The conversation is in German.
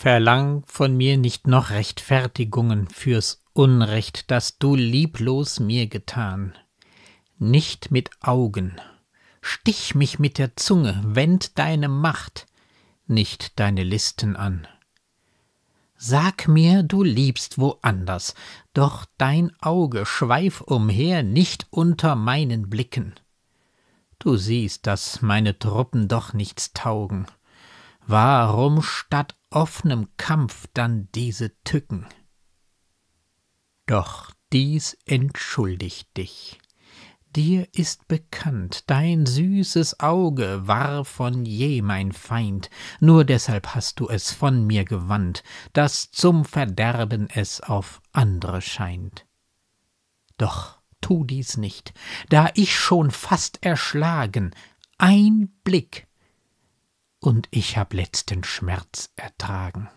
Verlang von mir nicht noch Rechtfertigungen fürs Unrecht, das du lieblos mir getan. Nicht mit Augen. Stich mich mit der Zunge, wend deine Macht, nicht deine Listen an. Sag mir, du liebst woanders, doch dein Auge schweif umher, nicht unter meinen Blicken. Du siehst, dass meine Truppen doch nichts taugen. Warum statt offenem Kampf dann diese Tücken. Doch dies entschuldigt dich. Dir ist bekannt, dein süßes Auge war von je mein Feind, nur deshalb hast du es von mir gewandt, daß zum Verderben es auf andere scheint. Doch tu dies nicht, da ich schon fast erschlagen, ein Blick und ich hab letzten Schmerz ertragen.